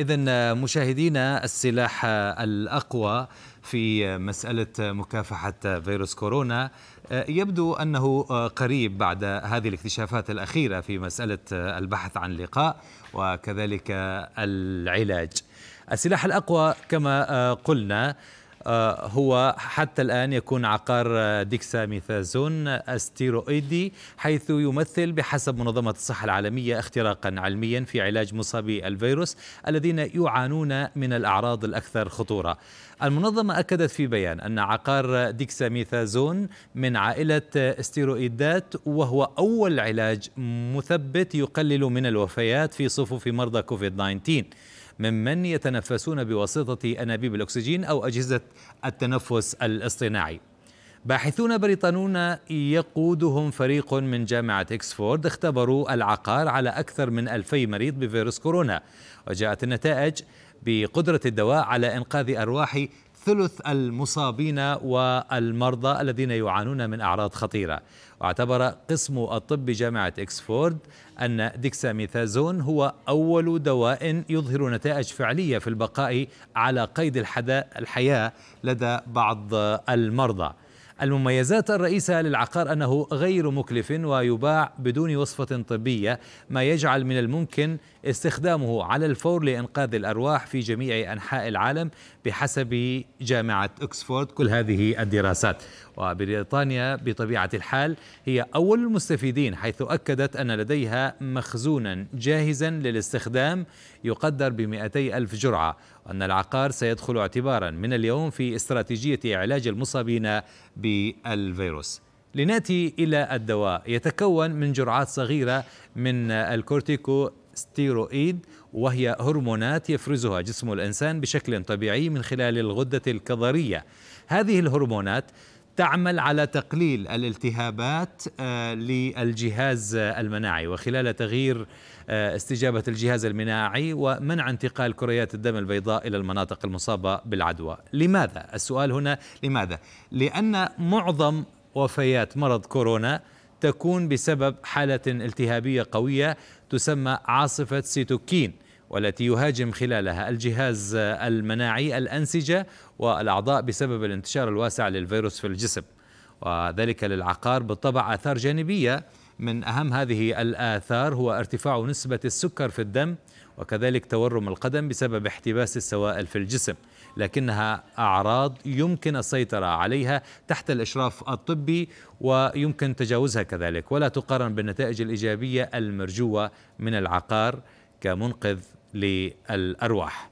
إذا مشاهدينا السلاح آه، الأقوى في آه، مسألة آه، مكافحة فيروس كورونا يبدو أنه قريب بعد هذه الاكتشافات الأخيرة في مسألة البحث عن لقاء وكذلك العلاج السلاح الأقوى كما قلنا آه، هو حتى الآن يكون عقار آه، ديكساميثازون استيرويدي حيث يمثل بحسب منظمة الصحة العالمية اختراقا علميا في علاج مصابي الفيروس الذين يعانون من الأعراض الأكثر خطورة المنظمة أكدت في بيان أن عقار ديكساميثازون من عائلة استيرويدات وهو أول علاج مثبت يقلل من الوفيات في صفوف مرضى كوفيد 19 ممن يتنفسون بواسطة أنابيب الأكسجين أو أجهزة التنفس الاصطناعي باحثون بريطانون يقودهم فريق من جامعة إكسفورد اختبروا العقار على أكثر من ألفي مريض بفيروس كورونا وجاءت النتائج بقدرة الدواء على إنقاذ أرواح ثلث المصابين والمرضى الذين يعانون من أعراض خطيرة واعتبر قسم الطب جامعة إكسفورد أن ديكساميثازون هو أول دواء يظهر نتائج فعلية في البقاء على قيد الحياة لدى بعض المرضى المميزات الرئيسة للعقار أنه غير مكلف ويباع بدون وصفة طبية ما يجعل من الممكن استخدامه على الفور لإنقاذ الأرواح في جميع أنحاء العالم بحسب جامعة أكسفورد كل هذه الدراسات وبريطانيا بطبيعة الحال هي أول المستفيدين حيث أكدت أن لديها مخزونا جاهزا للاستخدام يقدر ب ألف جرعة وأن العقار سيدخل اعتبارا من اليوم في استراتيجية علاج المصابين ب بالفيروس لناتي إلى الدواء يتكون من جرعات صغيرة من الكورتيكو ستيرويد وهي هرمونات يفرزها جسم الإنسان بشكل طبيعي من خلال الغدة الكظرية هذه الهرمونات تعمل على تقليل الالتهابات آه، للجهاز المناعي وخلال تغيير آه، استجابة الجهاز المناعي ومنع انتقال كريات الدم البيضاء إلى المناطق المصابة بالعدوى لماذا؟ السؤال هنا لماذا؟ لأن معظم وفيات مرض كورونا تكون بسبب حالة التهابية قوية تسمى عاصفة سيتوكين والتي يهاجم خلالها الجهاز المناعي الأنسجة والأعضاء بسبب الانتشار الواسع للفيروس في الجسم وذلك للعقار بالطبع آثار جانبية من أهم هذه الآثار هو ارتفاع نسبة السكر في الدم وكذلك تورم القدم بسبب احتباس السوائل في الجسم لكنها أعراض يمكن السيطرة عليها تحت الإشراف الطبي ويمكن تجاوزها كذلك ولا تقارن بالنتائج الإيجابية المرجوة من العقار كمنقذ للأرواح